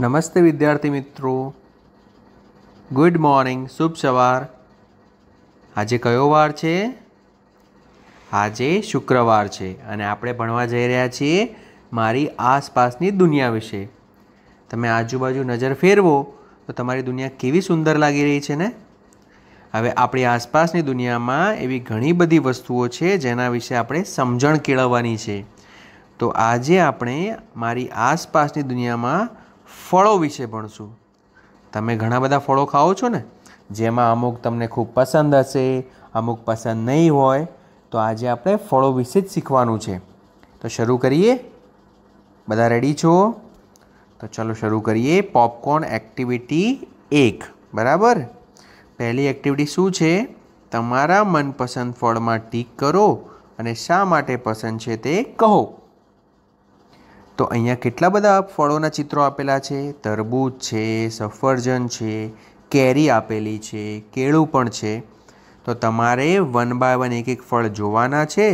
નમસ્તે વિદ્યાર્થી મિત્રો ગુડ મોર્નિંગ શુભ સવાર આજે કયો વાર છે આજે શુક્રવાર છે અને આપણે ભણવા જઈ રહ્યા છીએ મારી આસપાસની દુનિયા વિશે તમે આજુબાજુ નજર ફેરવો તો તમારી દુનિયા કેવી સુંદર લાગી રહી છે ને હવે આપણી આસપાસની દુનિયામાં એવી ઘણી બધી વસ્તુઓ છે જેના વિશે આપણે સમજણ કેળવવાની છે તો આજે આપણે મારી આસપાસની દુનિયામાં ફળો વિશે ભણશું તમે ઘણા બધા ફળો ખાઓ છો ને જેમાં અમુક તમને ખૂબ પસંદ હશે અમુક પસંદ નહીં હોય તો આજે આપણે ફળો વિશે જ શીખવાનું છે તો શરૂ કરીએ બધા રેડી છો તો ચલો શરૂ કરીએ પોપકોર્ન એક્ટિવિટી એક બરાબર પહેલી એક્ટિવિટી શું છે તમારા મનપસંદ ફળમાં ટીક કરો અને શા માટે પસંદ છે તે કહો તો અહીંયા કેટલા બધા ફળોના ચિત્રો આપેલા છે તરબૂચ છે સફરજન છે કેરી આપેલી છે કેળું પણ છે તો તમારે વન બાય વન એક એક ફળ જોવાના છે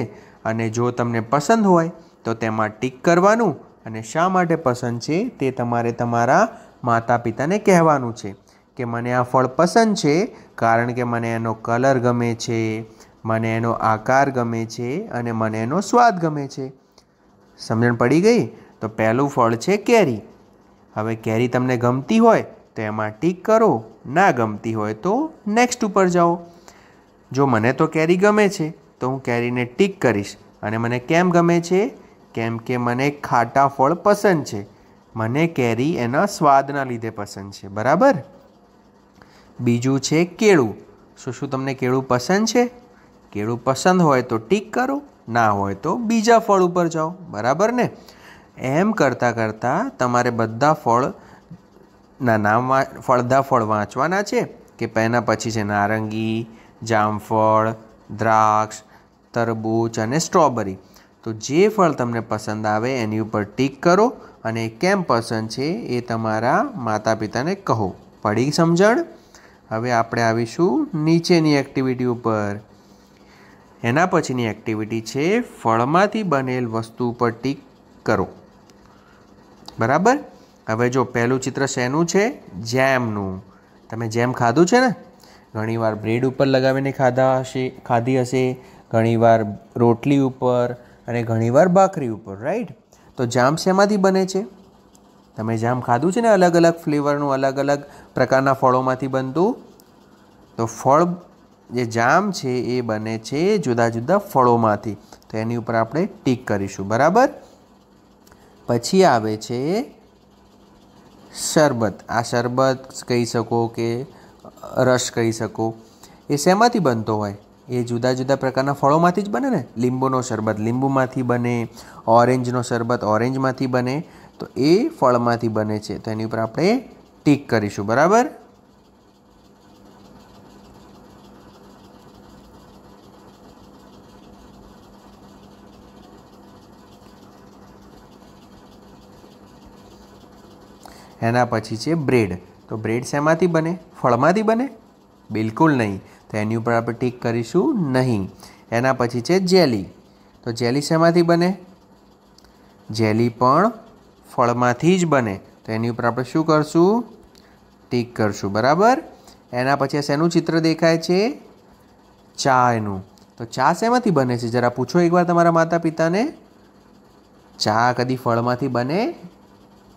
અને જો તમને પસંદ હોય તો તેમાં ટીક કરવાનું અને શા માટે પસંદ છે તે તમારે તમારા માતા પિતાને કહેવાનું છે કે મને આ ફળ પસંદ છે કારણ કે મને એનો કલર ગમે છે મને એનો આકાર ગમે છે અને મને એનો સ્વાદ ગમે છે સમજણ પડી ગઈ તો પહેલું ફળ છે કેરી હવે કેરી તમને ગમતી હોય તો એમાં ટીક કરો ના ગમતી હોય તો નેક્સ્ટ ઉપર જાઓ જો મને તો કેરી ગમે છે તો હું કેરીને ટીક કરીશ અને મને કેમ ગમે છે કેમ કે મને ખાટા ફળ પસંદ છે મને કેરી એના સ્વાદના લીધે પસંદ છે બરાબર બીજું છે કેળું શું શું તમને કેળું પસંદ છે કેળું પસંદ હોય તો ટીક કરો ના હોય તો બીજા ફળ ઉપર જાઓ બરાબર ને એમ કરતાં કરતાં તમારે બધા ફળના નામ ફળદા ફળ વાંચવાના છે કે પહેલાં પછી છે નારંગી જામફળ દ્રાક્ષ તરબૂચ અને સ્ટ્રોબેરી તો જે ફળ તમને પસંદ આવે એની ઉપર ટીક કરો અને કેમ પસંદ છે એ તમારા માતા પિતાને કહો પડી સમજણ હવે આપણે આવીશું નીચેની એક્ટિવિટી ઉપર એના પછીની એક્ટિવિટી છે ફળમાંથી બનેલ વસ્તુ ઉપર ટીક કરો બરાબર હવે જો પહેલું ચિત્ર શેનું છે જેમનું તમે જેમ ખાધું છે ને ઘણીવાર બ્રેડ ઉપર લગાવીને ખાધા હશે ખાધી હશે ઘણીવાર રોટલી ઉપર અને ઘણીવાર ભાખરી ઉપર રાઈટ તો જામ શેમાંથી બને છે તમે જામ ખાધું છે ને અલગ અલગ ફ્લેવરનું અલગ અલગ પ્રકારના ફળોમાંથી બનતું તો ફળ જે જામ છે એ બને છે જુદા જુદા ફળોમાંથી તો એની ઉપર આપણે ટીક કરીશું બરાબર પછી આવે છે શરબત આ શરબત કહી શકો કે રસ કહી શકો એ શેમાંથી બનતો હોય એ જુદા જુદા પ્રકારના ફળોમાંથી જ બને ને લીંબુનો શરબત લીંબુમાંથી બને ઓરેન્જનો શરબત ઓરેન્જમાંથી બને તો એ ફળમાંથી બને છે તો એની ઉપર આપણે ટીક કરીશું બરાબર એના પછી છે બ્રેડ તો બ્રેડ શેમાંથી બને ફળમાંથી બને બિલકુલ નહીં તો એની ઉપર આપણે ટીક કરીશું નહીં એના પછી છે જેલી તો જેલી શેમાંથી બને જેલી પણ ફળમાંથી જ બને તો એની ઉપર આપણે શું કરશું ટીક કરશું બરાબર એના પછી શેનું ચિત્ર દેખાય છે ચા એનું તો ચા શેમાંથી બને છે જરા પૂછો એકવાર તમારા માતા પિતાને ચા કદી ફળમાંથી બને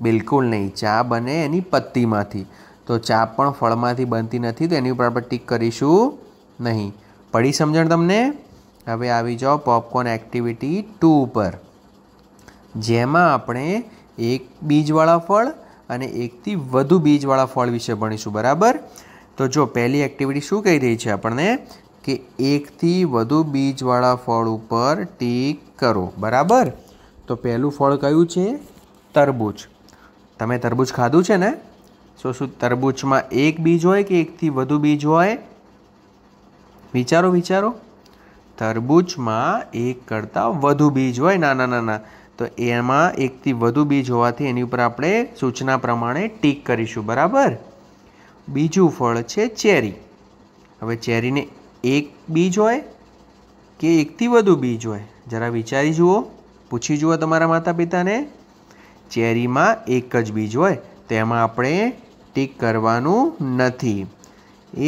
બિલકુલ નહીં ચા બને એની પત્તીમાંથી તો ચા પણ ફળમાંથી બનતી નથી તો એની ઉપર આપણે ટીક કરીશું નહીં પડી સમજણ તમને હવે આવી જાઓ પોપકોર્ન એક્ટિવિટી ટુ ઉપર જેમાં આપણે એક બીજવાળા ફળ અને એકથી વધુ બીજવાળા ફળ વિશે ભણીશું બરાબર તો જો પહેલી એક્ટિવિટી શું કહી રહી છે આપણને કે એકથી વધુ બીજવાળા ફળ ઉપર ટીક કરો બરાબર તો પહેલું ફળ કયું છે તરબૂચ તમે તરબૂચ ખાધું છે ને સો શું તરબૂચમાં એક બીજ હોય કે એકથી વધુ બીજ હોય વિચારો વિચારો તરબૂચમાં એક કરતાં વધુ બીજ હોય નાના નાના તો એમાં એકથી વધુ બીજ હોવાથી એની ઉપર આપણે સૂચના પ્રમાણે ટીક કરીશું બરાબર બીજું ફળ છે ચેરી હવે ચેરીને એક બીજ હોય કે એકથી વધુ બીજ હોય જરા વિચારી જુઓ પૂછી જુઓ તમારા માતા પિતાને ચેરીમાં એક જ બીજ હોય તેમાં આપણે ટીક કરવાનું નથી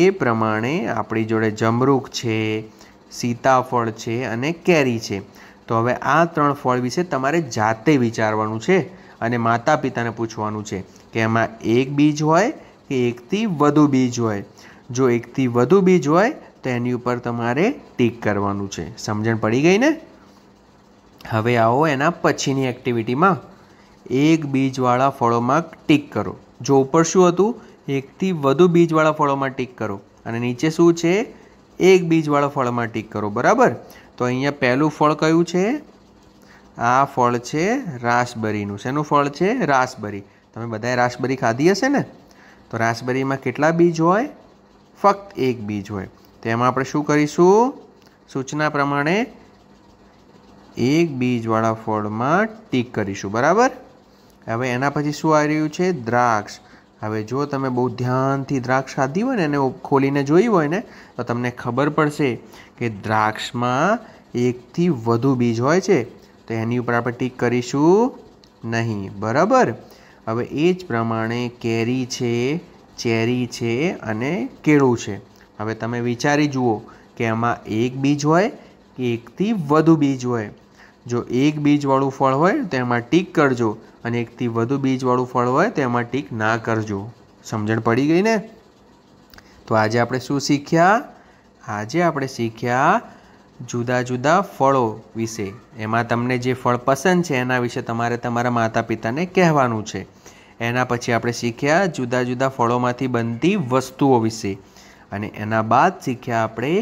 એ પ્રમાણે આપણી જોડે જમરૂક છે સીતાફળ છે અને કેરી છે તો હવે આ ત્રણ ફળ વિશે તમારે જાતે વિચારવાનું છે અને માતા પિતાને પૂછવાનું છે કે એમાં એક બીજ હોય કે એકથી વધુ બીજ હોય જો એકથી વધુ બીજ હોય તો એની ઉપર તમારે ટીક કરવાનું છે સમજણ પડી ગઈ ને હવે આવો એના પછીની એક્ટિવિટીમાં એક બીજવાળા ફળોમાં ટીક કરો જો ઉપર શું હતું એકથી વધુ બીજવાળા ફળોમાં ટીક કરો અને નીચે શું છે એક બીજવાળા ફળમાં ટીક કરો બરાબર તો અહીંયા પહેલું ફળ કયું છે આ ફળ છે રાસબરીનું શેનું ફળ છે રાસબરી તમે બધાએ રાસબરી ખાધી હશે ને તો રાસબરીમાં કેટલા બીજ હોય ફક્ત એક બીજ હોય તો એમાં આપણે શું કરીશું સૂચના પ્રમાણે એક બીજવાળા ફળમાં ટીક કરીશું બરાબર હવે એના પછી શું આવી રહ્યું છે દ્રાક્ષ હવે જો તમે બહુ ધ્યાનથી દ્રાક્ષ ખાધી હોય ને એને ખોલીને જોઈ હોય ને તો તમને ખબર પડશે કે દ્રાક્ષમાં એકથી વધુ બીજ હોય છે તો એની ઉપર આપણે ટીક કરીશું નહીં બરાબર હવે એ જ પ્રમાણે કેરી છે ચેરી છે અને કેળું છે હવે તમે વિચારી જુઓ કે એમાં એક બીજ હોય કે એકથી વધુ બીજ હોય જો એક બીજવાળું ફળ હોય તો એમાં ટીક કરજો અને એકથી વધુ બીજવાળું ફળ હોય તો એમાં ટીક ના કરજો સમજણ પડી ગઈ ને તો આજે આપણે શું શીખ્યા આજે આપણે શીખ્યા જુદા જુદા ફળો વિશે એમાં તમને જે ફળ પસંદ છે એના વિશે તમારે તમારા માતા પિતાને કહેવાનું છે એના પછી આપણે શીખ્યા જુદા જુદા ફળોમાંથી બનતી વસ્તુઓ વિશે અને એના બાદ શીખ્યા આપણે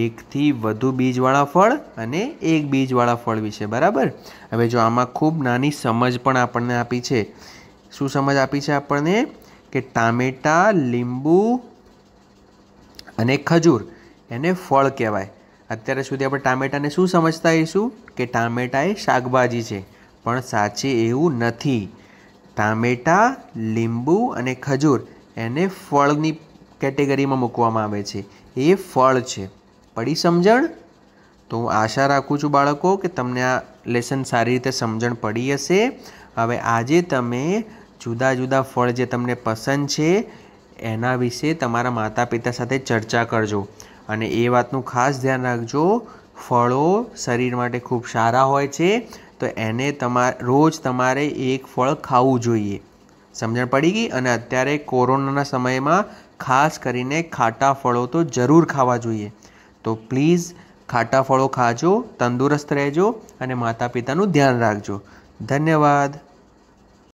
એકથી વધુ બીજવાળા ફળ અને એક બીજવાળા ફળ વિશે બરાબર હવે જો આમાં ખૂબ નાની સમજ પણ આપણને આપી છે શું સમજ આપી છે આપણને કે ટામેટા લીંબુ અને ખજૂર એને ફળ કહેવાય અત્યાર સુધી આપણે ટામેટાને શું સમજતા હોઈશું કે ટામેટા એ શાકભાજી છે પણ સાચે એવું નથી ટામેટા લીંબુ અને ખજૂર એને ફળની કેટેગરીમાં મૂકવામાં આવે છે એ ફળ છે પડી સમજણ તો હું આશા રાખું છું બાળકો કે તમને આ લેસન સારી રીતે સમજણ પડી હશે હવે આજે તમે જુદા જુદા ફળ જે તમને પસંદ છે એના વિશે તમારા માતા પિતા સાથે ચર્ચા કરજો અને એ વાતનું ખાસ ધ્યાન રાખજો ફળો શરીર માટે ખૂબ સારા હોય છે તો એને તમારે રોજ તમારે એક ફળ ખાવું જોઈએ સમજણ પડી ગઈ અને અત્યારે કોરોનાના સમયમાં ખાસ કરીને ખાટા ફળો તો જરૂર ખાવા જોઈએ તો પ્લીઝ ખાટા ફળો ખાજો તંદુરસ્ત રહેજો અને માતા પિતાનું ધ્યાન રાખજો ધન્યવાદ